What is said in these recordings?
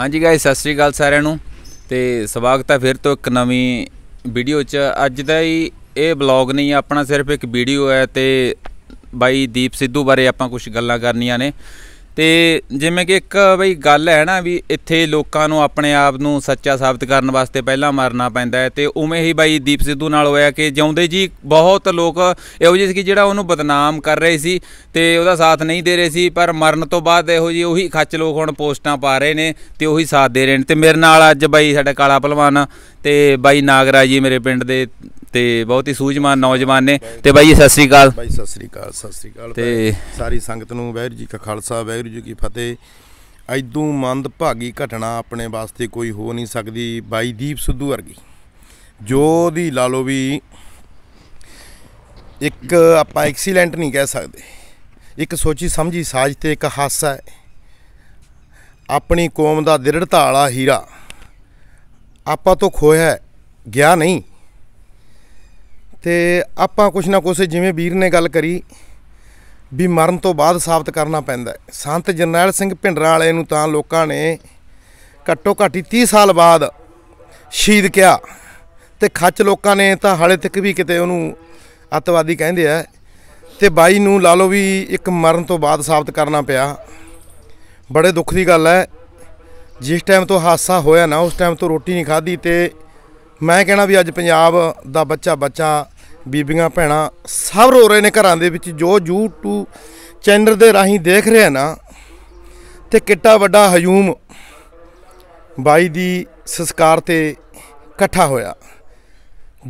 ਹਾਂਜੀ ਗਾਇਸ ਸਤਿ ਸ੍ਰੀ ਅਕਾਲ ਸਾਰਿਆਂ ਨੂੰ ਤੇ ਸਵਾਗਤ ਹੈ ਫਿਰ ਤੋਂ ਇੱਕ ਨਵੀਂ ਵੀਡੀਓ 'ਚ ਅੱਜ ਦਾ ਹੀ ਇਹ ਬਲੌਗ ਨਹੀਂ ਆਪਣਾ ਸਿਰਫ ਇੱਕ ਵੀਡੀਓ ਹੈ ਤੇ ਬਾਈ ਦੀਪ ਸਿੱਧੂ ਬਾਰੇ ਆਪਾਂ ਕੁਝ ਗੱਲਾਂ ਕਰਨੀਆਂ ਨੇ ਤੇ ਜਿਵੇਂ ਕਿ ਇੱਕ ਬਈ ਗੱਲ ਹੈ ਨਾ ਵੀ ਇੱਥੇ ਲੋਕਾਂ ਨੂੰ ਆਪਣੇ ਆਪ ਨੂੰ ਸੱਚਾ ਸਾਬਤ ਕਰਨ ਵਾਸਤੇ ਪਹਿਲਾਂ ਮਰਨਾ ਪੈਂਦਾ ਹੈ ਤੇ ਉਵੇਂ ਹੀ ਬਾਈ ਦੀਪ ਸਿੱਧੂ ਨਾਲ ਹੋਇਆ ਕਿ ਜਿਉਂਦੇ ਜੀ ਬਹੁਤ ਲੋਕ ਇਹੋ ਜਿਹੇ ਸੀ ਜਿਹੜਾ ਉਹਨੂੰ ਬਦਨਾਮ ਕਰ ਰਹੇ ਸੀ ਤੇ ਉਹਦਾ ਸਾਥ ਨਹੀਂ ਦੇ ਰਹੇ ਸੀ ਪਰ ਮਰਨ ਤੋਂ ਬਾਅਦ ਇਹੋ ਜੀ ਉਹੀ ਖੱਚ ਲੋਕ ਹੁਣ ਪੋਸਟਾਂ ਪਾ ਰਹੇ ਨੇ ਤੇ ਉਹੀ ਸਾਥ ਦੇ ਰਹੇ ਨੇ ਤੇ ਮੇਰੇ ਨਾਲ ਅੱਜ ਬਾਈ ਸਾਡਾ ਕਾਲਾ ਪਹਿਲਵਾਨ ਤੇ ਬਾਈ ਨਾਗਰਾ ਜੀ ਮੇਰੇ ਪਿੰਡ ਦੇ ਤੇ ਬਹੁਤ ਹੀ ਸੂਝਵਾਨ ਨੌਜਵਾਨ ਨੇ ਤੇ ਬਾਈ ਜੀ ਸਤਿ ਸ੍ਰੀ ਅਕਾਲ ਬਾਈ ਸਤਿ ਸ੍ਰੀ ਅਕਾਲ ਸਤਿ ਸ੍ਰੀ ਅਕਾਲ ਤੇ ਸਾਰੀ ਸੰਗਤ ਨੂੰ ਵੈਰ ਜੀ ਕਾ ਖਾਲਸਾ ਵੈਰ ਜੀ ਕੀ ਫਤਿਹ ਐਦੋਂ ਮੰਦ ਭਾਗੀ ਘਟਨਾ ਆਪਣੇ ਵਾਸਤੇ ਕੋਈ ਹੋ ਨਹੀਂ ਸਕਦੀ ਬਾਈ ਦੀਪ ਸਿੱਧੂ ਵਰਗੀ ਜੋ ਦੀ ਲਾ ਲੋ ਵੀ ਇੱਕ ਆਪਾਂ ਐਕਸੀਲੈਂਟ ਨਹੀਂ ਕਹਿ ਸਕਦੇ ਇੱਕ ਸੋਚੀ ਸਮਝੀ ਸਾਜ ਤੇ ਇੱਕ ਹਾਸਾ ਹੈ ਆਪਣੀ ਕੌਮ ਦਾ ਦਿਰੜਤਾ ਵਾਲਾ ਹੀਰਾ ਆਪਾਂ ਤੋਂ ਖੋਇਆ ਗਿਆ ਨਹੀਂ ਤੇ ਆਪਾਂ ਕੁਛ ਨਾ ਕੁਛ ਜਿਵੇਂ ਵੀਰ ਨੇ ਗੱਲ ਕਰੀ ਵੀ ਮਰਨ ਤੋਂ ਬਾਅਦ ਸਾਬਤ ਕਰਨਾ ਪੈਂਦਾ ਸੰਤ ਜਰਨੈਲ ਸਿੰਘ ਭਿੰਡਰਾਂ ਵਾਲੇ ਨੂੰ ਤਾਂ ਲੋਕਾਂ ਨੇ ਘੱਟੋ ਘਾਟੀ 30 ਸਾਲ ਬਾਅਦ ਸ਼ਹੀਦ ਕਿਹਾ ਤੇ ਖੱਚ ਲੋਕਾਂ ਨੇ ਤਾਂ ਹਾਲੇ ਤੱਕ ਵੀ ਕਿਤੇ ਉਹਨੂੰ ਅਤਵਾਦੀ ਕਹਿੰਦੇ ਆ ਤੇ ਬਾਈ ਨੂੰ ਲਾ ਲੋ ਵੀ ਇੱਕ ਮਰਨ ਤੋਂ ਬਾਅਦ ਸਾਬਤ ਕਰਨਾ ਪਿਆ ਬੜੇ ਦੁੱਖ ਦੀ ਗੱਲ ਹੈ ਜਿਸ ਟਾਈਮ ਤੋਂ ਹਾਦਸਾ ਹੋਇਆ ਨਾ ਉਸ ਟਾਈਮ ਤੋਂ ਰੋਟੀ ਨਹੀਂ ਖਾਧੀ ਤੇ ਮੈਂ ਕਹਿਣਾ ਵੀ ਅੱਜ ਪੰਜਾਬ ਦਾ ਬੱਚਾ ਬੱਚਾ ਬੀਬੀਆਂ ਭੈਣਾਂ ਸਭ ਰੋ ਰਹੇ ਨੇ ਘਰਾਂ ਦੇ ਵਿੱਚ ਜੋ YouTube ਚੈਨਲ ਦੇ ਰਾਹੀਂ ਦੇਖ ਰਿਹਾ ਨਾ ਤੇ ਕਿੱਟਾ ਵੱਡਾ ਹਯੂਮ ਬਾਈ ਦੀ ਸੰਸਕਾਰ ਤੇ ਇਕੱਠਾ ਹੋਇਆ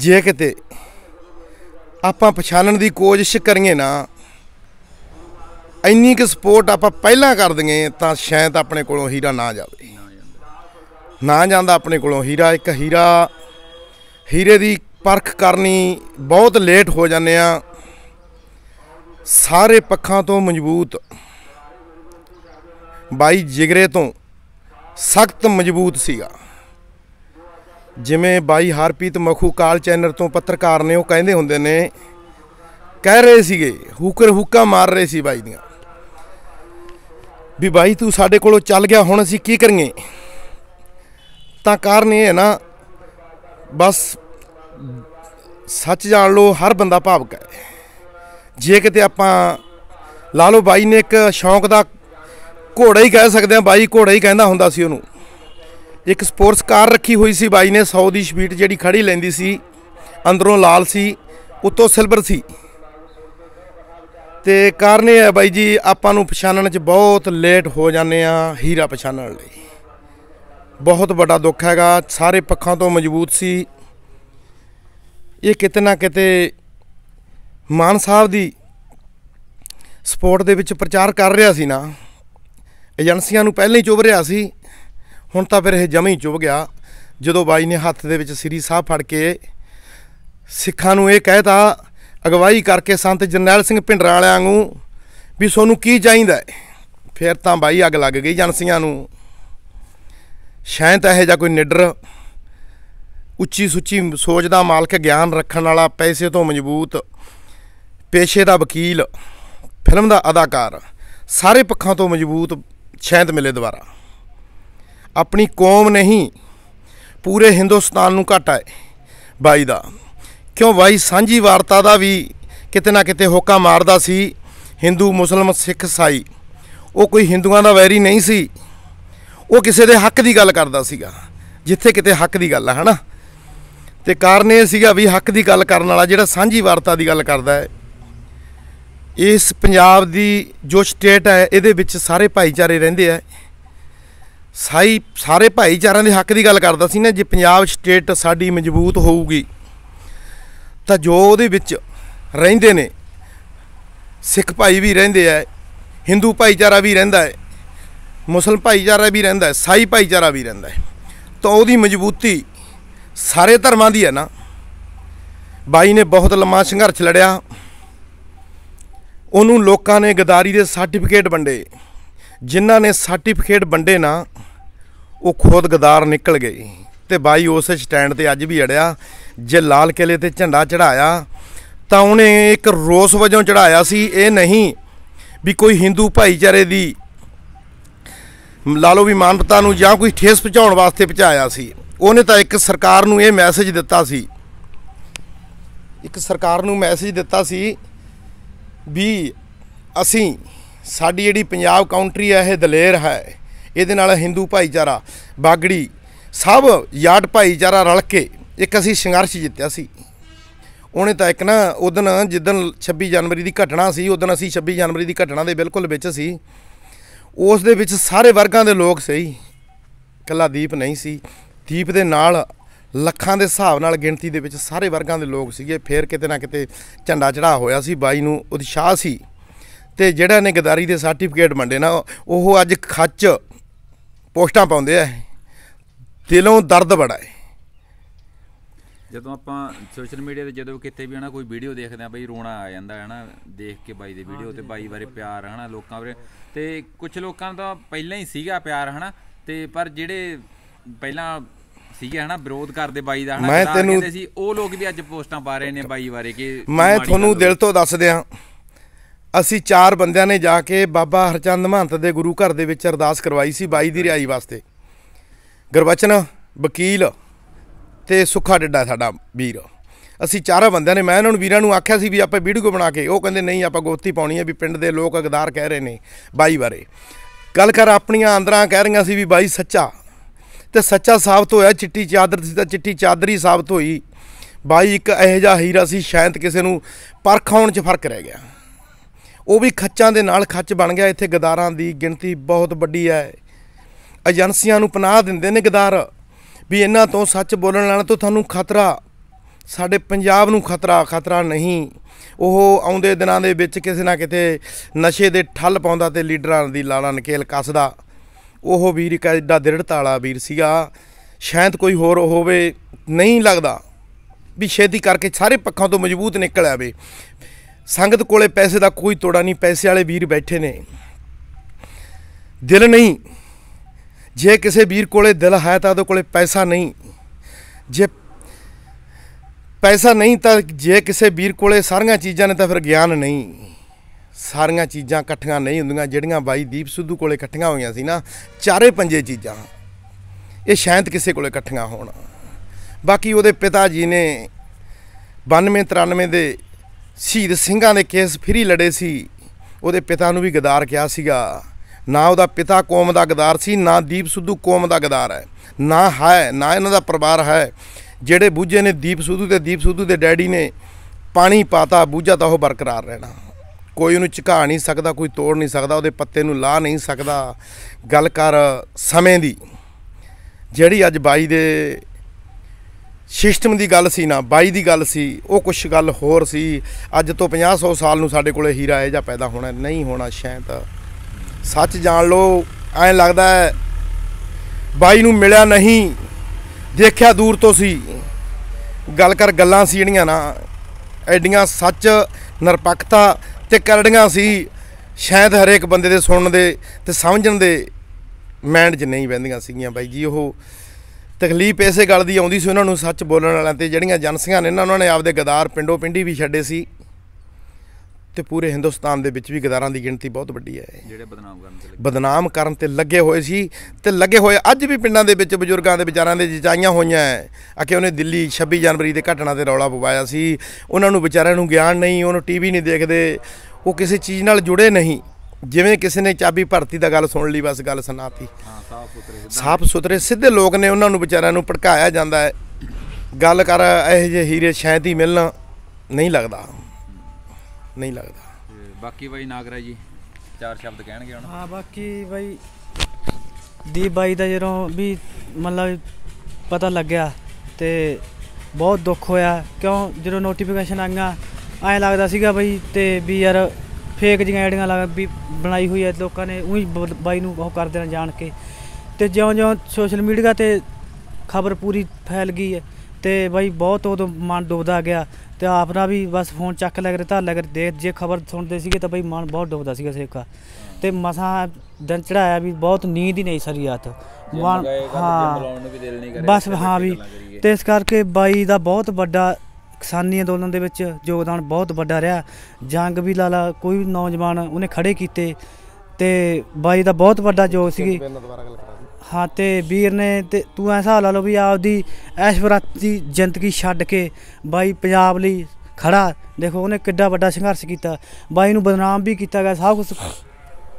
ਜੇ ਕਿਤੇ ਆਪਾਂ ਪਛਾਣਨ ਦੀ ਕੋਸ਼ਿਸ਼ ਕਰੀਏ ਨਾ ਇੰਨੀ ਕਿ ਸਪੋਰਟ ਆਪਾਂ ਪਹਿਲਾਂ ਕਰ ਦਈਏ ਤਾਂ ਸ਼ਾਇਦ ਆਪਣੇ ਕੋਲੋਂ ਹੀਰਾ ਨਾ ਜਾਵੇ ਨਾ ਜਾਂਦਾ ਆਪਣੇ ਕੋਲੋਂ ਹੀਰਾ ਇੱਕ ਹੀਰਾ ਹੀਰੇ ਦੀ ਪਰਖ ਕਰਨੀ ਬਹੁਤ ਲੇਟ ਹੋ ਜਾਂਦੇ ਆ ਸਾਰੇ ਪੱਖਾਂ ਤੋਂ ਮਜ਼ਬੂਤ ਬਾਈ ਜਿਗਰੇ ਤੋਂ ਸਖਤ ਮਜ਼ਬੂਤ ਸੀਗਾ ਜਿਵੇਂ ਬਾਈ ਹਰਪੀਤ ਮਖੂ ਕਾਲ ਚੈਨਲ ਤੋਂ ਪੱਤਰਕਾਰ ਨੇ ਉਹ ਕਹਿੰਦੇ ਹੁੰਦੇ ਨੇ ਕਹਿ ਰਹੇ ਸੀਗੇ ਹੂਕਰ ਹੁੱਕਾ ਮਾਰ ਰਹੇ ਸੀ ਬਾਈ ਦੀਆਂ ਵੀ ਬਾਈ ਤੂੰ ਸਾਡੇ ਕੋਲੋਂ ਚੱਲ ਗਿਆ ਹੁਣ ਅਸੀਂ ਕੀ ਕਰੀਏ ਤਾਂ ਕਾਰਨ ਇਹ ਹੈ ਨਾ ਬਸ ਸੱਚ ਜਾਣ ਲੋ ਹਰ ਬੰਦਾ ਭਾਵਕ ਹੈ ਜੇ ਕਿਤੇ ਆਪਾਂ ਲਾ ਲੋ ਬਾਈ ਨੇ ਇੱਕ ਸ਼ੌਂਕ ਦਾ ਘੋੜਾ ਹੀ ਕਹਿ ਸਕਦੇ ਆ ਬਾਈ ਘੋੜਾ ਹੀ ਕਹਿੰਦਾ ਹੁੰਦਾ ਸੀ ਉਹਨੂੰ ਇੱਕ ਸਪੋਰਟਸ ਕਾਰ ਰੱਖੀ ਹੋਈ ਸੀ ਬਾਈ ਨੇ 100 ਦੀ ਸਪੀਡ ਜਿਹੜੀ ਖੜੀ ਲੈਂਦੀ ਸੀ ਅੰਦਰੋਂ ਲਾਲ ਸੀ ਉੱਤੋਂ ਸਿਲਵਰ ਸੀ ਤੇ ਕਾਰਨ ਇਹ ਹੈ ਬਾਈ ਜੀ ਆਪਾਂ ਨੂੰ ਪਛਾਣਨ 'ਚ ਬਹੁਤ ਲੇਟ ਹੋ ਜਾਂਦੇ ਆ ਹੀਰਾ ਪਛਾਣਨ ਲਈ ਬਹੁਤ ਵੱਡਾ ਦੁੱਖ ਹੈਗਾ ਸਾਰੇ ਪੱਖਾਂ ਤੋਂ ਮਜ਼ਬੂਤ ਸੀ ਇਹ ਕਿਤੇ ਨਾ ਕਿਤੇ ਮਾਨ ਸਾਹਿਬ ਦੀ ਸਪੋਰਟ ਦੇ ਵਿੱਚ ਪ੍ਰਚਾਰ ਕਰ ਰਿਹਾ ਸੀ ਨਾ ਏਜੰਸੀਆਂ ਨੂੰ ਪਹਿਲਾਂ ਹੀ ਚੁਬ ਰਿਹਾ ਸੀ ਹੁਣ ਤਾਂ ਫਿਰ ਇਹ ਜਮੀ ਚੁਬ ਗਿਆ ਜਦੋਂ ਬਾਈ ਨੇ ਹੱਥ ਦੇ ਵਿੱਚ ਸ੍ਰੀ ਸਾਹਿਬ ਫੜ ਕੇ ਸਿੱਖਾਂ ਨੂੰ ਇਹ ਕਹਿਤਾ ਅਗਵਾਈ ਕਰਕੇ ਸੰਤ ਜਰਨੈਲ ਸਿੰਘ ਭਿੰਡਰਾ ਵਾਲਿਆਂ ਨੂੰ ਵੀ ਸੋਨੂੰ ਕੀ ਚਾਹੀਦਾ ਫਿਰ ਤਾਂ ਬਾਈ ਅੱਗ ਲੱਗ ਗਈ ਏਜੰਸੀਆਂ ਨੂੰ ਸ਼ਾਇਦ ਇਹ ਜਾਂ ਕੋਈ ਨਿਡਰ ਉੱਚੀ ਸੁੱਚੀ ਸੋਚ ਦਾ ਮਾਲਕ ਗਿਆਨ ਰੱਖਣ ਵਾਲਾ ਪੈਸੇ ਤੋਂ ਮਜ਼ਬੂਤ ਪੇਸ਼ੇ ਦਾ ਵਕੀਲ ਫਿਲਮ ਦਾ ਅਦਾਕਾਰ ਸਾਰੇ ਪੱਖਾਂ ਤੋਂ ਮਜ਼ਬੂਤ ਸ਼ੈਂਤ ਮਿਲੇ ਦੁਆਰਾ ਆਪਣੀ ਕੌਮ ਨਹੀਂ ਪੂਰੇ ਹਿੰਦੁਸਤਾਨ ਨੂੰ ਘਾਟਾ ਹੈ ਬਾਈ ਦਾ ਕਿਉਂ ਬਾਈ ਸਾਂਝੀ ਵਾਰਤਾ ਦਾ ਵੀ ਕਿਤੇ ਨਾ ਕਿਤੇ ਹੋਕਾ ਮਾਰਦਾ ਸੀ Hindu Muslim Sikh Sai ਉਹ ਕੋਈ ਹਿੰਦੂਆਂ ਦਾ ਵੈਰੀ ਨਹੀਂ ਸੀ ਉਹ ਕਿਸੇ ਦੇ ਹੱਕ ਦੀ ਗੱਲ ਕਰਦਾ ਸੀਗਾ ਜਿੱਥੇ ਕਿਤੇ ਹੱਕ ਦੀ ਗੱਲ ਹੈ ਹਨਾ ਤੇ ਕਾਰਨ ਇਹ ਸੀਗਾ ਵੀ ਹੱਕ ਦੀ ਗੱਲ ਕਰਨ ਵਾਲਾ ਜਿਹੜਾ ਸਾਂਝੀ ਵਾਰਤਾ ਦੀ ਗੱਲ ਕਰਦਾ ਹੈ ਇਸ ਪੰਜਾਬ ਦੀ ਜੋ ਸਟੇਟ ਹੈ ਇਹਦੇ ਵਿੱਚ ਸਾਰੇ ਭਾਈਚਾਰੇ ਰਹਿੰਦੇ ਆ ਸਾਈ ਸਾਰੇ ਭਾਈਚਾਰਿਆਂ ਦੇ ਹੱਕ ਦੀ ਗੱਲ ਕਰਦਾ ਸੀ ਨਾ ਜੇ ਪੰਜਾਬ ਸਟੇਟ ਸਾਡੀ ਮਜ਼ਬੂਤ ਹੋਊਗੀ ਤਾਂ ਜੋ ਉਹਦੇ ਵਿੱਚ ਰਹਿੰਦੇ ਨੇ ਸਿੱਖ ਭਾਈ ਵੀ ਰਹਿੰਦੇ ਆ Hindu ਭਾਈਚਾਰਾ ਵੀ ਰਹਿੰਦਾ ਹੈ ਮੁਸਲਮ ਭਾਈਚਾਰਾ ਵੀ ਰਹਿੰਦਾ ਹੈ ਸਾਈ ਭਾਈਚਾਰਾ ਵੀ ਰਹਿੰਦਾ ਹੈ ਤਾਂ ਉਹਦੀ ਮਜ਼ਬੂਤੀ ਸਾਰੇ ਧਰਮਾਂ ਦੀ ਹੈ ਨਾ ਬਾਈ ਨੇ ਬਹੁਤ ਲੰਮਾ ਸੰਘਰਸ਼ ਲੜਿਆ ਉਹਨੂੰ ਲੋਕਾਂ ਨੇ ਗਦਾਰੀ ਦੇ ਸਰਟੀਫਿਕੇਟ ਵੰਡੇ ਜਿਨ੍ਹਾਂ ਨੇ ਸਰਟੀਫਿਕੇਟ ਵੰਡੇ ਨਾ ਉਹ ਖੁਦ ਗਦਾਰ ਨਿਕਲ ਗਏ ਤੇ ਬਾਈ ਉਸ ਸਟੈਂਡ ਤੇ ਅੱਜ ਵੀ ਅੜਿਆ ਜੇ ਲਾਲ ਕਿਲੇ ਤੇ ਝੰਡਾ ਚੜਾਇਆ ਤਾਂ ਉਹਨੇ ਇੱਕ ਰੋਸ ਵਜੋਂ ਚੜਾਇਆ ਸੀ ਇਹ ਨਹੀਂ ਵੀ ਕੋਈ ਹਿੰਦੂ ਭਾਈਚਾਰੇ ਦੀ ਲਾਲੋ ਵੀ ਮਾਨਵਤਾ ਨੂੰ ਜਾਂ ਕੋਈ ਠੇਸ ਪਹੁੰਚਾਉਣ ਵਾਸਤੇ ਪਹੁੰਚਾਇਆ ਸੀ ਉਹਨੇ ਤਾਂ ਇੱਕ ਸਰਕਾਰ ਨੂੰ ਇਹ ਮੈਸੇਜ ਦਿੱਤਾ ਸੀ ਇੱਕ ਸਰਕਾਰ ਨੂੰ ਮੈਸੇਜ ਦਿੱਤਾ ਸੀ ਵੀ ਅਸੀਂ ਸਾਡੀ ਜਿਹੜੀ ਪੰਜਾਬ ਕਾਉਂਟਰੀ ਹੈ ਇਹ ਦਲੇਰ ਹੈ ਇਹਦੇ ਨਾਲ ਹਿੰਦੂ ਭਾਈਚਾਰਾ ਬਾਗੜੀ ਸਭ ਯਾਟ ਭਾਈਚਾਰਾ ਰਲ ਕੇ ਇੱਕ ਅਸੀਂ ਸੰਘਰਸ਼ ਜਿੱਤਿਆ ਸੀ ਉਹਨੇ ਤਾਂ ਇੱਕ ਨਾ ਉਦੋਂ ਜਿੱਦਨ 26 ਜਨਵਰੀ ਦੀ ਘਟਨਾ ਸੀ ਉਦੋਂ ਅਸੀਂ 26 ਜਨਵਰੀ ਦੀ ਘਟਨਾ ਦੇ ਬਿਲਕੁਲ ਵਿੱਚ ਸੀ ਉਸ ਦੇ ਵਿੱਚ ਸਾਰੇ ਵਰਗਾਂ ਦੇ ਲੋਕ ਸਹੀ ਕੱਲਾ ਦੀਪ ਨਹੀਂ ਸੀ ਦੀਪ ਦੇ ਨਾਲ ਲੱਖਾਂ ਦੇ ਹਿਸਾਬ ਨਾਲ ਗਿਣਤੀ ਦੇ ਵਿੱਚ ਸਾਰੇ ਵਰਗਾਂ ਦੇ ਲੋਕ ਸੀਗੇ ਫੇਰ ਕਿਤੇ ਨਾ ਕਿਤੇ ਝੰਡਾ ਚੜਾ ਹੋਇਆ ਸੀ ਬਾਈ ਨੂੰ ਉਤਸ਼ਾਹ ਸੀ ਤੇ ਜਿਹੜਾ ਨੇ ਗਦਾਰੀ ਦੇ ਸਰਟੀਫਿਕੇਟ ਮੰਡੇ ਨਾ ਉਹ ਅੱਜ ਖੱਚ ਪੋਸਟਾਂ ਪਾਉਂਦੇ ਆ ਦਿਲੋਂ ਦਰਦ ਬੜਾ ਹੈ ਜਦੋਂ ਆਪਾਂ ਸੋਸ਼ਲ ਮੀਡੀਆ ਤੇ ਜਦੋਂ ਕਿਤੇ ਵੀ ਹਨਾ ਕੋਈ ਵੀਡੀਓ ਦੇਖਦੇ ਆ ਬਈ ਰੋਣਾ ਆ ਜਾਂਦਾ ਹਨਾ ਦੇਖ ਕੇ ਬਾਈ ਦੇ ਵੀਡੀਓ ਤੇ ਬਾਈ ਬਾਰੇ ਪਿਆਰ ਹਨਾ ਲੋਕਾਂ ਬਾਰੇ ਤੇ ਕੁਝ ਲੋਕਾਂ ਦਾ ਪਹਿਲਾਂ ਹੀ ਸੀਗਾ ਪਿਆਰ ਹਨਾ ਤੇ ਪਰ ਜਿਹੜੇ ਪਹਿਲਾਂ ਠੀਕ ਹੈ ਹਨਾ ਵਿਰੋਧ ਕਰਦੇ ਬਾਈ ਦਾ ਹਨਾ ਮੈਂ ਤੈਨੂੰ ਸੀ ਉਹ ਲੋਕ ਵੀ ਅੱਜ ਪੋਸਟਾਂ ਪਾ ਰਹੇ ਨੇ ਬਾਈ ਬਾਰੇ ਕਿ ਮੈਂ ਤੁਹਾਨੂੰ ਦਿਲ ਤੋਂ ਦੱਸ ਦਿਆਂ ਅਸੀਂ ਚਾਰ ਬੰਦਿਆਂ ਨੇ ਜਾ ਕੇ ਬਾਬਾ ਹਰਚੰਦ ਮਹੰਤ ਦੇ ਗੁਰੂ ਘਰ ਦੇ ਵਿੱਚ ਅਰਦਾਸ ਕਰਵਾਈ ਸੀ ਬਾਈ ਦੀ ਰਿਹਾਈ ਵਾਸਤੇ ਗੁਰਬਚਨ ਵਕੀਲ ਤੇ ਸੁੱਖਾ ਡੱਡਾ ਸਾਡਾ ਵੀਰ ਅਸੀਂ ਚਾਰਾਂ ਬੰਦਿਆਂ ਨੇ ਮੈਂ ਉਹਨਾਂ ਨੂੰ ਵੀਰਾਂ ਨੂੰ ਆਖਿਆ ਸੀ ਵੀ ਆਪਾਂ ਵੀਡੀਓ ਬਣਾ ਕੇ ਉਹ ਕਹਿੰਦੇ ਨਹੀਂ ਆਪਾਂ ਗੋਤੀ ਪਾਉਣੀ ਹੈ ਵੀ ਪਿੰਡ ਦੇ ਲੋਕ ਅਗਦਾਰ ਕਹਿ ਰਹੇ ਨੇ ਬਾਈ ਬਾਰੇ ਗੱਲ ਕਰ ਆਪਣੀਆਂ ਆਂਦਰਾਂ ਕਹਿ ਰਹੀਆਂ ਸੀ ਵੀ ਬਾਈ ਸੱਚਾ ਤੇ ਸੱਚਾ ਸਾਬਤ ਹੋਇਆ ਚਿੱਟੀ ਚਾਦਰ ਸੀ ਤਾਂ ਚਿੱਟੀ ਚਾਦਰ ਹੀ ਸਾਬਤ ਹੋਈ ਬਾਈ ਇੱਕ ਇਹੋ ਜਿਹਾ ਹੀਰਾ ਸੀ ਸ਼ਾਇਦ ਕਿਸੇ ਨੂੰ ਪਰਖ ਆਉਣ 'ਚ ਫਰਕ ਰਹਿ ਗਿਆ ਉਹ ਵੀ ਖੱਚਾਂ ਦੇ ਨਾਲ ਖੱਚ ਬਣ ਗਿਆ ਇੱਥੇ ਗਦਾਰਾਂ ਦੀ ਗਿਣਤੀ ਬਹੁਤ ਵੱਡੀ ਹੈ ਏਜੰਸੀਆਂ ਨੂੰ ਪਨਾਹ ਦਿੰਦੇ ਨੇ ਗਦਾਰ ਵੀ ਇਹਨਾਂ ਤੋਂ ਸੱਚ ਬੋਲਣ ਵਾਲਿਆਂ ਤੋਂ ਤੁਹਾਨੂੰ ਖਤਰਾ ਸਾਡੇ ਪੰਜਾਬ ਨੂੰ ਖਤਰਾ ਖਤਰਾ ਨਹੀਂ ਉਹ ਆਉਂਦੇ ਦਿਨਾਂ ਦੇ ਵਿੱਚ ਕਿਸੇ ਨਾ ਕਿਤੇ ਨਸ਼ੇ ਦੇ ਠੱਲ ਪਾਉਂਦਾ ਤੇ ਲੀਡਰਾਂ ਦੀ ਲਾਲਾ ਨਕੇਲ ਕੱਸਦਾ ਉਹ ਵੀਰ ਇੱਕ ਐਡਾ ਦ੍ਰਿੜਤਾ ਤਾਲਾ ਵੀਰ ਸੀਗਾ ਸ਼ਾਇਦ ਕੋਈ ਹੋਰ ਹੋਵੇ ਨਹੀਂ ਲੱਗਦਾ ਵੀ ਛੇਦੀ ਕਰਕੇ ਸਾਰੇ ਪੱਖਾਂ ਤੋਂ ਮਜ਼ਬੂਤ ਨਿਕਲ ਆਵੇ ਸੰਗਤ ਕੋਲੇ ਪੈਸੇ ਦਾ ਕੋਈ ਤੋੜਾ ਨਹੀਂ ਪੈਸੇ ਵਾਲੇ ਵੀਰ ਬੈਠੇ ਨੇ ਦਿਲ ਨਹੀਂ ਜੇ ਕਿਸੇ ਵੀਰ ਕੋਲੇ ਦਿਲ ਹੈ ਤਾਂ ਉਹਦੇ ਕੋਲੇ ਪੈਸਾ ਨਹੀਂ ਜੇ ਪੈਸਾ ਨਹੀਂ ਤਾਂ ਜੇ ਕਿਸੇ ਵੀਰ ਕੋਲੇ ਸਾਰੀਆਂ ਚੀਜ਼ਾਂ ਨੇ ਤਾਂ ਫਿਰ ਗਿਆਨ ਨਹੀਂ ਸਾਰੀਆਂ ਚੀਜ਼ਾਂ ਇਕੱਠੀਆਂ ਨਹੀਂ ਹੁੰਦੀਆਂ ਜਿਹੜੀਆਂ ਬਾਈ ਦੀਪ ਸਿੱਧੂ ਕੋਲੇ ਇਕੱਠੀਆਂ ਹੋਈਆਂ ਸੀ ਨਾ ਚਾਰੇ ਪੰਜੇ ਚੀਜ਼ਾਂ ਇਹ ਸ਼ਾਇਦ ਕਿਸੇ ਕੋਲੇ ਇਕੱਠੀਆਂ ਹੋਣ ਬਾਕੀ ਉਹਦੇ ਪਿਤਾ ਜੀ ਨੇ 92 93 ਦੇ ਸ਼ਹੀਦ ਸਿੰਘਾਂ ਦੇ ਕੇਸ ਫਰੀ ਲੜੇ ਸੀ ਉਹਦੇ ਪਿਤਾ ਨੂੰ ਵੀ ਗਦਾਰ ਕਿਹਾ ਸੀਗਾ ਨਾ ਉਹਦਾ ਪਿਤਾ ਕੌਮ ਦਾ ਗਦਾਰ ਸੀ ਨਾ ਦੀਪ ਸਿੱਧੂ ਕੌਮ ਦਾ ਗਦਾਰ ਹੈ ਨਾ ਹੈ ਨਾ ਇਹਨਾਂ ਦਾ ਪਰਿਵਾਰ ਹੈ ਜਿਹੜੇ ਬੂਝੇ ਨੇ ਦੀਪ ਸਿੱਧੂ ਤੇ ਦੀਪ ਸਿੱਧੂ ਦੇ ਡੈਡੀ ਨੇ ਪਾਣੀ ਪਾਤਾ ਬੂਝਾ ਤਾਂ ਉਹ ਬਰਕਰਾਰ ਰਹਿਣਾ ਕੋਈ ਉਹਨੂੰ ਝੁਕਾ ਨਹੀਂ ਸਕਦਾ ਕੋਈ ਤੋੜ ਨਹੀਂ ਸਕਦਾ ਉਹਦੇ ਪੱਤੇ ਨੂੰ ਲਾ ਨਹੀਂ ਸਕਦਾ ਗੱਲ ਕਰ ਸਮੇਂ ਦੀ ਜਿਹੜੀ ਅੱਜ ਬਾਈ ਦੇ ਸਿਸਟਮ ਦੀ ਗੱਲ ਸੀ ਨਾ ਬਾਈ ਦੀ ਗੱਲ ਸੀ ਉਹ ਕੁਝ ਗੱਲ ਹੋਰ ਸੀ ਅੱਜ ਤੋਂ 50 100 ਸਾਲ ਨੂੰ ਸਾਡੇ ਕੋਲੇ ਹੀਰਾ ਇਹ ਜਾਂ ਪੈਦਾ ਹੋਣਾ ਨਹੀਂ ਹੋਣਾ ਸ਼ਾਇਦ ਸੱਚ ਜਾਣ ਲੋ ਐਂ ਲੱਗਦਾ ਹੈ ਬਾਈ ਨੂੰ ਮਿਲਿਆ ਨਹੀਂ ਦੇਖਿਆ ਦੂਰ ਤੋਂ ਸੀ ਗੱਲ ਕਰ ਗੱਲਾਂ ਸੀ ਜਿਹੜੀਆਂ ਨਾ ਐਡੀਆਂ ਸੱਚ ਨਿਰਪੱਖਤਾ ਤੇ ਕਰੜੀਆਂ ਸੀ ਸ਼ਾਇਦ ਹਰੇਕ ਬੰਦੇ ਦੇ ਸੁਣਨ ਦੇ ਤੇ ਸਮਝਣ ਦੇ ਮੈਂਡ 'ਚ ਨਹੀਂ ਬੈਂਦੀਆਂ ਸੀਗੀਆਂ ਬਾਈ ਜੀ ਉਹ ਤਕਲੀਫ ਐਸੇ ਗੱਲ ਦੀ ਆਉਂਦੀ ਸੀ ਉਹਨਾਂ ਨੂੰ ਸੱਚ ਬੋਲਣ ਵਾਲਿਆਂ ਤੇ ਜਿਹੜੀਆਂ ਜਨਸੀਆਂ ਨੇ ਉਹਨਾਂ ਨੇ ਆਪਦੇ ਗਦਾਰ ਪਿੰਡੋ ਪਿੰਡੀ ਵੀ ਛੱਡੇ ਸੀ ਤੇ ਪੂਰੇ ਹਿੰਦੁਸਤਾਨ ਦੇ ਵਿੱਚ ਵੀ ਗਦਾਰਾਂ ਦੀ ਗਿਣਤੀ ਬਹੁਤ ਵੱਡੀ ਹੈ ਜਿਹੜੇ ਬਦਨਾਮ ਕਰਨ ਤੇ ਬਦਨਾਮ ਕਰਨ ਤੇ ਲੱਗੇ ਹੋਏ ਸੀ ਤੇ ਲੱਗੇ ਹੋਏ ਅੱਜ ਵੀ ਪਿੰਡਾਂ ਦੇ ਵਿੱਚ ਬਜ਼ੁਰਗਾਂ ਦੇ ਵਿਚਾਰਾਂ ਦੇ ਜਚਾਈਆਂ ਹੋਈਆਂ ਆ ਕਿ ਉਹਨੇ ਦਿੱਲੀ 26 ਜਨਵਰੀ ਦੇ ਘਟਨਾ ਤੇ ਰੌਲਾ ਪਵਾਇਆ ਸੀ ਉਹਨਾਂ ਨੂੰ ਵਿਚਾਰਿਆਂ ਨੂੰ ਗਿਆਨ ਨਹੀਂ ਉਹਨੂੰ ਟੀਵੀ ਨਹੀਂ ਦੇਖਦੇ ਉਹ ਕਿਸੇ ਚੀਜ਼ ਨਾਲ ਜੁੜੇ ਨਹੀਂ ਜਿਵੇਂ ਕਿਸੇ ਨੇ ਚਾਬੀ ਭਰਤੀ ਦਾ ਗੱਲ ਸੁਣ ਲਈ ਬਸ ਗੱਲ ਸੁਣਾਤੀ ਹਾਂ ਸਾਫ ਸੁਥਰੇ ਸਾਫ ਸੁਥਰੇ ਸਿੱਧੇ ਲੋਕ ਨੇ ਉਹਨਾਂ ਨੂੰ ਵਿਚਾਰਿਆਂ ਨੂੰ ਭੜਕਾਇਆ ਜਾਂਦਾ ਹੈ ਗੱਲ ਕਰ ਇਹ ਜੇ ਹੀਰੇ ਸ਼ਾਇਦ ਹੀ ਮਿਲਣਾ ਨਹੀਂ ਲੱਗਦਾ ਨਹੀਂ ਲੱਗਦਾ ਬਾਕੀ ਬਾਈ ਨਾਗਰਾ ਜੀ ਚਾਰ ਸ਼ਬਦ ਕਹਿਣਗੇ ਹੁਣ ਹਾਂ ਬਾਕੀ ਬਾਈ ਦੀ ਬਾਈ ਦਾ ਜਦੋਂ ਵੀ ਮਤਲਬ ਪਤਾ ਲੱਗਿਆ ਤੇ ਬਹੁਤ ਦੁੱਖ ਹੋਇਆ ਕਿਉਂ ਜਦੋਂ ਨੋਟੀਫਿਕੇਸ਼ਨ ਆਈਆਂ ਐ ਲੱਗਦਾ ਸੀਗਾ ਬਈ ਤੇ ਵੀ ਯਾਰ ਫੇਕ ਜੀਆਂ ਐਡੀਆਂ ਲੱਗ ਵੀ ਬਣਾਈ ਹੋਈ ਐ ਲੋਕਾਂ ਨੇ ਉਹੀ ਬਾਈ ਨੂੰ ਉਹ ਕਰ ਦੇਣਾ ਜਾਣ ਕੇ ਤੇ ਜਿਉਂ-ਜਿਉਂ ਸੋਸ਼ਲ ਮੀਡੀਆ ਤੇ ਖਬਰ ਪੂਰੀ ਫੈਲ ਗਈ ਐ ਤੇ ਬਾਈ ਬਹੁਤ ਉਦੋਂ ਮਨ ਡੁੱਬਦਾ ਗਿਆ ਤੇ ਆਪਣਾ ਵੀ ਬਸ ਫੋਨ ਚੱਕ ਲੈ ਕੇ ਧਰ ਲੈ ਕੇ ਦੇਖ ਜੇ ਖਬਰ ਸੁਣਦੇ ਸੀਗੇ ਤਾਂ ਬਾਈ ਮਨ ਬਹੁਤ ਡੁੱਬਦਾ ਸੀਗਾ ਸੇਕਾ ਤੇ ਮਸਾਂ ਦਿਨ ਚੜਾਇਆ ਵੀ ਬਹੁਤ ਨੀਂਦ ਹੀ ਨਹੀਂ ਸਰੀ ਆਤ ਹਾਂ ਬਸ ਹਾਂ ਵੀ ਤੇ ਇਸ ਕਰਕੇ ਬਾਈ ਦਾ ਬਹੁਤ ਵੱਡਾ ਕਿਸਾਨੀ ਅੰਦੋਲਨ ਦੇ ਵਿੱਚ ਯੋਗਦਾਨ ਬਹੁਤ ਵੱਡਾ ਰਿਹਾ ਜੰਗ ਵੀ ਲਾਲਾ ਕੋਈ ਨੌਜਵਾਨ ਉਹਨੇ ਖੜੇ ਕੀਤੇ ਤੇ ਬਾਈ ਦਾ ਬਹੁਤ ਵੱਡਾ ਯੋਗ ਸੀ ਹਾਂ ਤੇ ਵੀਰ ਨੇ ਤੇ ਤੂੰ ਐਸਾ ਲਾ ਲਓ ਵੀ ਆਪਦੀ ਐਸ਼ਵਰਾਤੀ ਜ਼ਿੰਦਗੀ ਛੱਡ ਕੇ ਬਾਈ ਪੰਜਾਬ ਲਈ ਖੜਾ ਦੇਖੋ ਉਹਨੇ ਕਿੱਡਾ ਵੱਡਾ ਸੰਘਰਸ਼ ਕੀਤਾ ਬਾਈ ਨੂੰ ਬਦਨਾਮ ਵੀ ਕੀਤਾ ਗਿਆ ਸਭ ਕੁਝ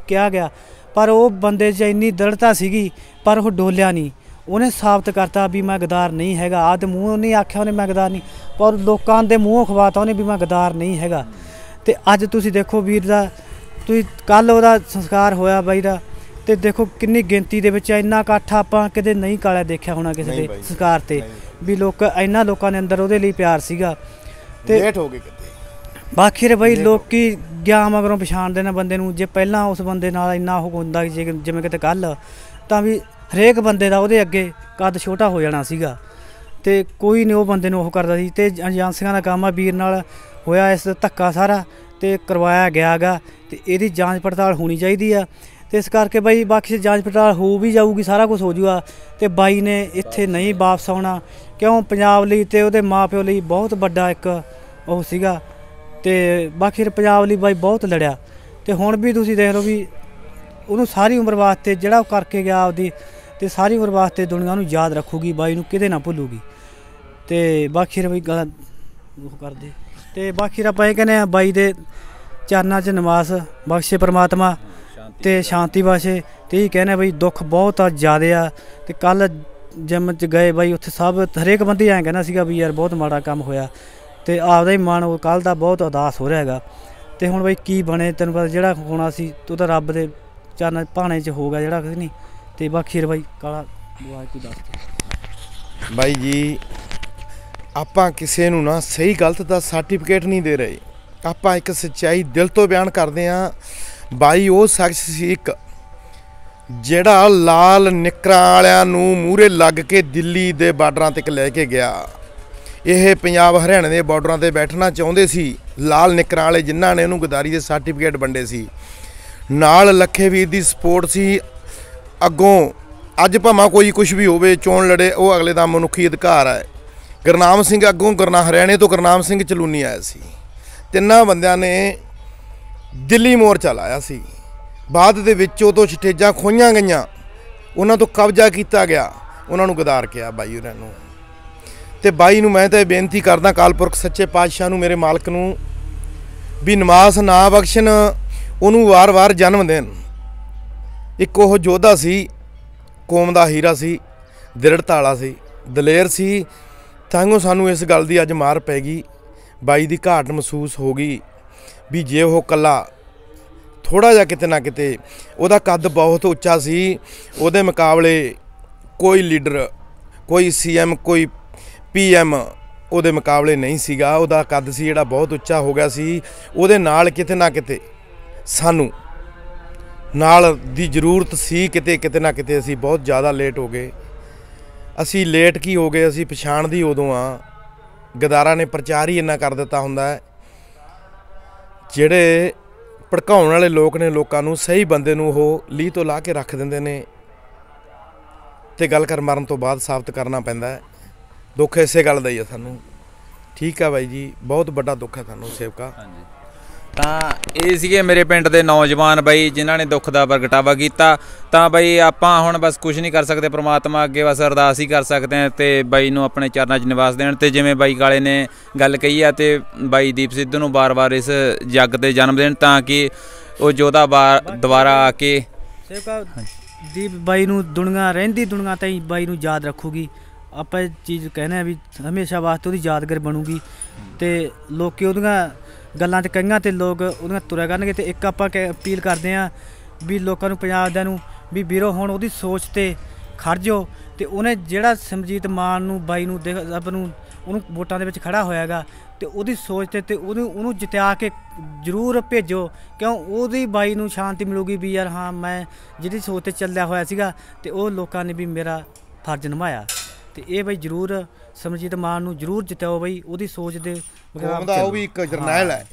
ਕਿਹਾ ਗਿਆ ਪਰ ਉਹ ਬੰਦੇ 'ਚ ਇੰਨੀ ਦ੍ਰਿੜਤਾ ਸੀਗੀ ਪਰ ਉਹ ਡੋਲਿਆ ਨਹੀਂ ਉਹਨੇ ਸਾਬਤ ਕਰਤਾ ਵੀ ਮੈਂ ਗਦਾਰ ਨਹੀਂ ਹੈਗਾ ਆਦ ਮੂੰਹ ਨਹੀਂ ਆਖਿਆ ਉਹਨੇ ਮੈਂ ਗਦਾਰ ਨਹੀਂ ਪਰ ਲੋਕਾਂ ਦੇ ਮੂੰਹੋਂ ਖਵਾਤਾ ਉਹਨੇ ਵੀ ਮੈਂ ਗਦਾਰ ਨਹੀਂ ਹੈਗਾ ਤੇ ਅੱਜ ਤੁਸੀਂ ਦੇਖੋ ਵੀਰ ਦਾ ਤੁਸੀਂ ਕੱਲ ਉਹਦਾ ਸੰਸਕਾਰ ਹੋਇਆ ਬਾਈ ਦਾ ਤੇ ਦੇਖੋ ਕਿੰਨੀ ਗਿਣਤੀ ਦੇ ਵਿੱਚ ਇੰਨਾ ਇਕੱਠ ਆਪਾਂ ਕਿਤੇ ਨਹੀਂ ਕਾਲਾ ਦੇਖਿਆ ਹੋਣਾ ਕਿਸੇ ਦੇ ਸੰਸਕਾਰ ਤੇ ਵੀ ਲੋਕ ਇੰਨਾ ਲੋਕਾਂ ਦੇ ਅੰਦਰ ਉਹਦੇ ਲਈ ਪਿਆਰ ਸੀਗਾ ਤੇ ਲੇਟ ਹੋ ਗਏ ਕਿਤੇ ਬਾਕੀ ਰੇ ਬਾਈ ਲੋਕੀ ਗਿਆ ਮਗਰੋਂ ਪਛਾਣਦੇ ਨੇ ਬੰਦੇ ਨੂੰ ਜੇ ਪਹਿਲਾਂ ਉਸ ਬੰਦੇ ਨਾਲ ਇੰਨਾ ਉਹ ਹੁੰਦਾ ਜਿਵੇਂ ਕਿਤੇ ਕੱਲ ਤਾਂ ਵੀ ਹਰੇਕ ਬੰਦੇ ਦਾ ਉਹਦੇ ਅੱਗੇ ਕੱਦ ਛੋਟਾ ਹੋ ਜਾਣਾ ਸੀਗਾ ਤੇ ਕੋਈ ਨਹੀਂ ਉਹ ਬੰਦੇ ਨੂੰ ਉਹ ਕਰਦਾ ਸੀ ਤੇ ਏਜੰਸੀਆਂ ਦਾ ਕੰਮ ਆ ਵੀਰ ਨਾਲ ਹੋਇਆ ਇਸ ਧੱਕਾ ਸਾਰਾ ਤੇ ਕਰਵਾਇਆ ਗਿਆਗਾ ਤੇ ਇਹਦੀ ਜਾਂਚ ਪੜਤਾਲ ਹੋਣੀ ਚਾਹੀਦੀ ਆ ਤੇ ਇਸ ਕਰਕੇ ਬਾਈ ਬਾਕੀ ਜਾਂਚ ਪੜਤਾਲ ਹੋ ਵੀ ਜਾਊਗੀ ਸਾਰਾ ਕੁਝ ਹੋ ਜੂਗਾ ਤੇ ਬਾਈ ਨੇ ਇੱਥੇ ਨਹੀਂ ਵਾਪਸ ਆਉਣਾ ਕਿਉਂ ਪੰਜਾਬ ਲਈ ਤੇ ਉਹਦੇ ਮਾਪਿਓ ਲਈ ਬਹੁਤ ਵੱਡਾ ਇੱਕ ਉਹ ਸੀਗਾ ਤੇ ਬਾਕੀ ਪੰਜਾਬ ਲਈ ਬਾਈ ਬਹੁਤ ਲੜਿਆ ਤੇ ਹੁਣ ਵੀ ਤੁਸੀਂ ਦੇਖ ਲਓ ਵੀ ਉਹਨੂੰ ਸਾਰੀ ਉਮਰ ਵਾਸਤੇ ਜਿਹੜਾ ਉਹ ਕਰਕੇ ਗਿਆ ਆਪਦੀ ਤੇ ਸਾਰੀ ਉਮਰ ਵਾਸਤੇ ਦੁਨੀਆ ਨੂੰ ਯਾਦ ਰੱਖੂਗੀ ਬਾਈ ਨੂੰ ਕਿਤੇ ਨਾ ਭੁੱਲੂਗੀ ਤੇ ਬਾਕੀ ਰਵੀ ਗੱਲ ਉਹ ਕਰਦੇ ਤੇ ਬਾਕੀ ਆਪਾਂ ਇਹ ਕਹਿੰਦੇ ਆ ਬਾਈ ਦੇ ਚਰਨਾਂ 'ਚ ਨਮਾਜ਼ ਬਖਸ਼ੇ ਪ੍ਰਮਾਤਮਾ ਤੇ ਸ਼ਾਂਤੀ ਵਾਸੇ ਤੇ ਇਹ ਕਹਿੰਦੇ ਬਈ ਦੁੱਖ ਬਹੁਤ ਆ ਜ਼ਿਆਦੇ ਆ ਤੇ ਕੱਲ ਜਿਮ 'ਚ ਗਏ ਬਾਈ ਉੱਥੇ ਸਭ ਹਰੇਕ ਬੰਦੇ ਐਂ ਕਹਿੰਦਾ ਸੀਗਾ ਵੀ ਯਾਰ ਬਹੁਤ ਮਾੜਾ ਕੰਮ ਹੋਇਆ ਤੇ ਆਪਦਾ ਹੀ ਮਨ ਉਹ ਕੱਲ ਦਾ ਬਹੁਤ ਉਦਾਸ ਹੋ ਰਿਹਾ ਹੈਗਾ ਤੇ ਹੁਣ ਬਈ ਕੀ ਬਣੇ ਤੈਨੂੰ ਪਤਾ ਜਿਹੜਾ ਹੋਣਾ ਸੀ ਤੂੰ ਤਾਂ ਰੱਬ ਦੇ ਚਰਨ ਭਾਣੇ 'ਚ ਹੋਗਾ ਜਿਹੜਾ ਕਿ ਨਹੀਂ ਤੇ ਬਾਕੀ ਰ ਬਾਈ ਕਾਲਾ ਬੁਆ ਕੋਈ ਦੱਸ ਬਾਈ ਜੀ ਆਪਾਂ ਕਿਸੇ ਨੂੰ ਨਾ ਸਹੀ ਗਲਤ ਦਾ ਸਰਟੀਫਿਕੇਟ ਨਹੀਂ ਦੇ ਰਹੇ ਆਪਾਂ ਇੱਕ ਸੱਚਾਈ ਦਿਲ ਤੋਂ ਬਿਆਨ ਕਰਦੇ ਆ ਬਾਈ ਉਹ ਸ਼ਖਸ ਸੀ ਇੱਕ ਜਿਹੜਾ ਲਾਲ ਨਿਕਰਾਂ ਵਾਲਿਆਂ ਨੂੰ ਮੂਹਰੇ ਲੱਗ ਕੇ ਦਿੱਲੀ ਦੇ ਬਾਰਡਰਾਂ ਤੱਕ ਲੈ ਕੇ ਗਿਆ ਇਹ ਪੰਜਾਬ ਹਰਿਆਣਾ ਦੇ ਬਾਰਡਰਾਂ ਤੇ ਬੈਠਣਾ ਚਾਹੁੰਦੇ ਸੀ ਲਾਲ ਨਿਕਰਾਂ ਵਾਲੇ ਜਿਨ੍ਹਾਂ ਨੇ ਉਹਨੂੰ ਗਦਾਰੀ ਦੇ ਸਰਟੀਫਿਕੇਟ ਵੰਡੇ ਸੀ ਨਾਲ ਲੱਖੇ ਵੀਰ ਦੀ ਸਪੋਰਟ ਸੀ ਅੱਗੋਂ ਅੱਜ ਭਾਵੇਂ ਕੋਈ ਕੁਝ ਵੀ ਹੋਵੇ ਚੋਣ ਲੜੇ ਉਹ ਅਗਲੇ ਦਾ ਮਨੁੱਖੀ ਅਧਿਕਾਰ ਹੈ ਗਰਨਾਮ ਸਿੰਘ ਅੱਗੋਂ ਗਰਨਾ ਹਰਿਆਣੇ ਤੋਂ ਗਰਨਾਮ ਸਿੰਘ ਚਲੂਨੀ ਆਇਆ ਸੀ ਤਿੰਨਾਂ ਬੰਦਿਆਂ ਨੇ ਦਿੱਲੀ ਮੋਰਚਾ ਲਾਇਆ ਸੀ ਬਾਅਦ ਦੇ ਵਿੱਚ ਉਹ ਤੋਂ ਛਟੇਜਾਂ ਖੋਈਆਂ ਗਈਆਂ ਉਹਨਾਂ ਤੋਂ ਕਬਜ਼ਾ ਕੀਤਾ ਗਿਆ ਉਹਨਾਂ ਨੂੰ ਗਦਾਰ ਕਿਹਾ ਬਾਈ ਉਹਨਾਂ ਨੂੰ ਤੇ ਬਾਈ ਨੂੰ ਮੈਂ ਤਾਂ ਇਹ ਬੇਨਤੀ ਕਰਦਾ ਕਾਲਪੁਰਖ ਸੱਚੇ ਪਾਤਸ਼ਾਹ ਨੂੰ ਮੇਰੇ ਮਾਲਕ ਨੂੰ ਵੀ ਨਮਾਜ਼ ਨਾ ਬਖਸ਼ਣ ਉਹਨੂੰ ਵਾਰ-ਵਾਰ ਜਨਮ ਦੇਣ ਇੱਕ ਉਹ ਯੋਧਾ ਸੀ ਕੌਮ ਦਾ ਹੀਰਾ ਸੀ ਦ੍ਰਿੜਤਾਲਾ ਸੀ ਦਲੇਰ ਸੀ ਤਾਂ ਸਾਨੂੰ ਇਸ ਗੱਲ ਦੀ ਅੱਜ ਮਾਰ ਪੈ ਗਈ ਬਾਈ ਦੀ ਘਾਟ ਮਹਿਸੂਸ ਹੋ ਗਈ ਵੀ ਜੇ ਉਹ ਕੱਲਾ ਥੋੜਾ ਜਿਹਾ ਕਿਤੇ ਨਾ ਕਿਤੇ ਉਹਦਾ ਕੱਦ ਬਹੁਤ ਉੱਚਾ ਸੀ ਉਹਦੇ ਮੁਕਾਬਲੇ ਕੋਈ ਲੀਡਰ ਕੋਈ ਸੀਐਮ ਕੋਈ ਪੀਐਮ ਉਹਦੇ ਮੁਕਾਬਲੇ ਨਹੀਂ ਸੀਗਾ ਉਹਦਾ ਕੱਦ ਸੀ ਜਿਹੜਾ ਬਹੁਤ ਉੱਚਾ ਹੋ ਗਿਆ ਸੀ ਉਹਦੇ ਨਾਲ ਕਿਤੇ ਨਾ ਕਿਤੇ ਸਾਨੂੰ ਨਾਲ ਦੀ ਜ਼ਰੂਰਤ ਸੀ ਕਿਤੇ ਕਿਤੇ ਨਾ ਕਿਤੇ ਅਸੀਂ ਬਹੁਤ ਜ਼ਿਆਦਾ ਲੇਟ ਹੋ ਗਏ ਅਸੀਂ ਲੇਟ ਕੀ ਹੋ ਗਏ ਅਸੀਂ ਪਛਾਣਦੀ ਉਦੋਂ ਆ ਗਦਾਰਾ ਨੇ ਪ੍ਰਚਾਰ ਹੀ ਇੰਨਾ ਕਰ ਦਿੱਤਾ ਹੁੰਦਾ ਹੈ ਜਿਹੜੇ ਭੜਕਾਉਣ ਵਾਲੇ ਲੋਕ ਨੇ ਲੋਕਾਂ ਨੂੰ ਸਹੀ ਬੰਦੇ ਨੂੰ ਉਹ ਲੀ ਤੋਂ ਲਾ ਕੇ ਰੱਖ ਦਿੰਦੇ ਨੇ ਤੇ ਗੱਲ ਕਰ ਮਰਨ ਤੋਂ ਬਾਅਦ ਸਾਫਤ ਕਰਨਾ ਪੈਂਦਾ ਦੁੱਖ ਇਸੇ ਗੱਲ ਦਾ ਹੀ ਆ ਸਾਨੂੰ ਠੀਕ ਆ ਬਾਈ ਜੀ ਬਹੁਤ ਵੱਡਾ ਦੁੱਖ ਹੈ ਸਾਨੂੰ ਸੇਵਕਾ ਹਾਂਜੀ ਤਾਂ ਇਹ ਸੀਗੇ ਮੇਰੇ ਪਿੰਡ ਦੇ ਨੌਜਵਾਨ ਬਾਈ ਜਿਨ੍ਹਾਂ ਨੇ ਦੁੱਖ ਦਾ ਪ੍ਰਗਟਾਵਾ ਕੀਤਾ ਤਾਂ ਬਾਈ ਆਪਾਂ ਹੁਣ ਬਸ ਕੁਝ ਨਹੀਂ ਕਰ ਸਕਦੇ ਪ੍ਰਮਾਤਮਾ ਅੱਗੇ ਬਸ ਅਰਦਾਸ ਹੀ ਕਰ ਸਕਦੇ ਹਾਂ ਤੇ ਬਾਈ ਨੂੰ ਆਪਣੇ ਚਰਨਾਂ 'ਚ ਨਿਵਾਸ ਦੇਣ ਤੇ ਜਿਵੇਂ ਬਾਈ ਕਾਲੇ ਨੇ ਗੱਲ ਕਹੀ ਆ ਤੇ ਬਾਈ ਦੀਪ ਸਿੱਧੂ ਨੂੰ ਬਾਰ-ਬਾਰ ਇਸ ਜੱਗ ਤੇ ਜਨਮ ਦੇਣ ਤਾਂ ਕਿ ਉਹ ਜੋਧਾ ਦੁਬਾਰਾ ਆ ਕੇ ਦੀਪ ਬਾਈ ਨੂੰ ਦੁਨੀਆ ਰਹਿੰਦੀ ਦੁਨੀਆ ਤਾਈ ਬਾਈ ਨੂੰ ਯਾਦ ਰੱਖੂਗੀ ਆਪਾਂ ਇਹ ਚੀਜ਼ ਕਹਿੰਦੇ ਆ ਵੀ ਹਮੇਸ਼ਾ ਵਾਸਤੇ ਉਹਦੀ ਯਾਦਗਾਰ ਬਣੂਗੀ ਤੇ ਲੋਕੀ ਉਹਦੀਆਂ ਗੱਲਾਂ ਤੇ ਕਈਆਂ ਤੇ ਲੋਕ ਉਹਨਾਂ ਤੁਰਿਆ ਕਰਨਗੇ ਤੇ ਇੱਕ ਆਪਾਂ ਅਪੀਲ ਕਰਦੇ ਆ ਵੀ ਲੋਕਾਂ ਨੂੰ ਪੰਜਾਬ ਦਿਆਂ ਨੂੰ ਵੀ ਵੀਰੋ ਹੁਣ ਉਹਦੀ ਸੋਚ ਤੇ ਖੜਜੋ ਤੇ ਉਹਨੇ ਜਿਹੜਾ ਸਮਜੀਤ ਮਾਨ ਨੂੰ ਬਾਈ ਨੂੰ ਦੇਖ ਰੱਬ ਨੂੰ ਉਹਨੂੰ ਵੋਟਾਂ ਦੇ ਵਿੱਚ ਖੜਾ ਹੋਇਆਗਾ ਤੇ ਉਹਦੀ ਸੋਚ ਤੇ ਤੇ ਉਹਨੂੰ ਉਹਨੂੰ ਜਿਤਾ ਕੇ ਜ਼ਰੂਰ ਭੇਜੋ ਕਿਉਂ ਉਹਦੀ ਬਾਈ ਨੂੰ ਸ਼ਾਂਤੀ ਮਿਲੂਗੀ ਵੀ ਯਾਰ ਹਾਂ ਮੈਂ ਜਿਹੜੀ ਸੋਚ ਤੇ ਚੱਲਿਆ ਹੋਇਆ ਸੀਗਾ ਤੇ ਉਹ ਲੋਕਾਂ ਨੇ ਵੀ ਮੇਰਾ ਫਰਜ਼ ਨਿਭਾਇਆ ਤੇ ਇਹ ਬਈ ਜ਼ਰੂਰ ਸਮਜੀਤ ਮਾਨ ਨੂੰ ਜ਼ਰੂਰ ਜਿਤਾਓ ਬਈ ਉਹਦੀ ਸੋਚ ਦੇ ਦਾ ਉਹ ਵੀ ਇੱਕ ਜਰਨੈਲ ਹੈ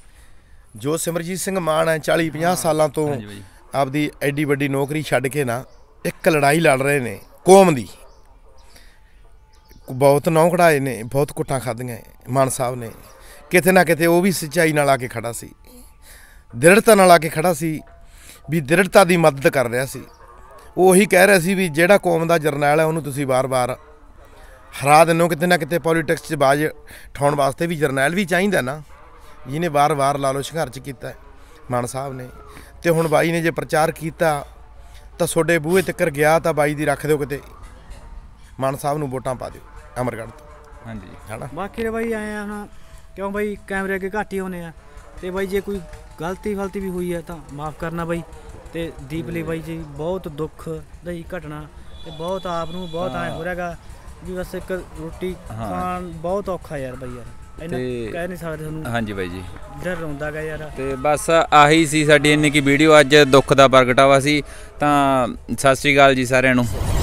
ਜੋ ਸਿਮਰਜੀਤ ਸਿੰਘ ਮਾਨ ਹੈ 40 50 ਸਾਲਾਂ ਤੋਂ ਆਪਦੀ ਐਡੀ ਵੱਡੀ ਨੌਕਰੀ ਛੱਡ ਕੇ ਨਾ ਇੱਕ ਲੜਾਈ ਲੜ ਰਹੇ ਨੇ ਕੌਮ ਦੀ ਬਹੁਤ ਨੌਕੜਾਏ ਨੇ ਬਹੁਤ ਕੁੱਟਾਂ ਖਾਧੀਆਂ ਮਾਨ ਸਾਹਿਬ ਨੇ ਕਿਤੇ ਨਾ ਕਿਤੇ ਉਹ ਵੀ ਸਚਾਈ ਨਾਲ ਆ ਕੇ ਖੜਾ ਸੀ ਦ੍ਰਿੜਤਾ ਨਾਲ ਆ ਕੇ ਖੜਾ ਸੀ ਵੀ ਦ੍ਰਿੜਤਾ ਦੀ ਮਦਦ ਕਰ ਰਿਹਾ ਸੀ ਉਹ ਹੀ ਕਹਿ ਰਿਹਾ ਸੀ ਵੀ ਜਿਹੜਾ ਕੌਮ ਦਾ ਜਰਨੈਲ ਹੈ ਉਹਨੂੰ ਤੁਸੀਂ ਵਾਰ-ਵਾਰ ਹਰਾ ਨੂੰ ਕਿਤੇ ਨਾ ਕਿਤੇ ਪੋਲਿਟਿਕਸ 'ਚ ਬਾਜ ਠਾਉਣ ਵਾਸਤੇ ਵੀ ਜਰਨੈਲ ਵੀ ਚਾਹੀਦਾ ਨਾ ਜਿਹਨੇ ਵਾਰ-ਵਾਰ ਲਾਲੋ ਸੰਘਰਸ਼ ਕੀਤਾ ਮਾਨ ਸਾਹਿਬ ਨੇ ਤੇ ਹੁਣ ਬਾਈ ਨੇ ਜੇ ਪ੍ਰਚਾਰ ਕੀਤਾ ਤਾਂ ਸੋਡੇ ਬੂਹੇ ਤੱਕਰ ਗਿਆ ਤਾਂ ਬਾਈ ਦੀ ਰੱਖ ਦਿਓ ਕਿਤੇ ਮਾਨ ਸਾਹਿਬ ਨੂੰ ਵੋਟਾਂ ਪਾ ਦਿਓ ਅਮਰਗੜ੍ਹ ਤੋਂ ਹਾਂਜੀ ਹਣਾ ਬਾਕੀ ਦੇ ਬਾਈ ਆਏ ਆ ਹੁਣ ਕਿਉਂ ਬਾਈ ਕੈਮਰੇ ਅੱਗੇ ਘਾਟੀ ਹੋਨੇ ਆ ਤੇ ਬਾਈ ਜੇ ਕੋਈ ਗਲਤੀ ਫਲਤੀ ਵੀ ਹੋਈ ਹੈ ਤਾਂ ਮਾਫ ਕਰਨਾ ਬਾਈ ਤੇ ਦੀਪ ਲਈ ਬਾਈ ਜੀ ਬਹੁਤ ਦੁੱਖ ਦੀ ਘਟਨਾ ਤੇ ਬਹੁਤ ਆਪ ਨੂੰ ਬਹੁਤ ਆਏ ਹੋ ਰਿਹਾਗਾ ਵੀ ਬਸ ਇੱਕ ਰੋਟੀ ਖਾਣ ਬਹੁਤ ਔਖਾ ਯਾਰ ਬਾਈ ਯਾਰ ਇਹਨਾਂ ਕਹਿ ਨਹੀਂ ਸਕਦੇ ਤੁਹਾਨੂੰ ਹਾਂਜੀ ਬਾਈ ਜੀ ਡਰ ਰੋਂਦਾ ਗਿਆ ਯਾਰ ਤੇ ਬਸ ਆਹੀ ਸੀ ਸਾਡੀ ਇੰਨੀ ਕੀ ਵੀਡੀਓ ਅੱਜ ਦੁੱਖ ਦਾ ਪ੍ਰਗਟਾਵਾ ਸੀ ਤਾਂ ਸਤਿ ਸ਼੍ਰੀ ਅਕਾਲ ਜੀ ਸਾਰਿਆਂ ਨੂੰ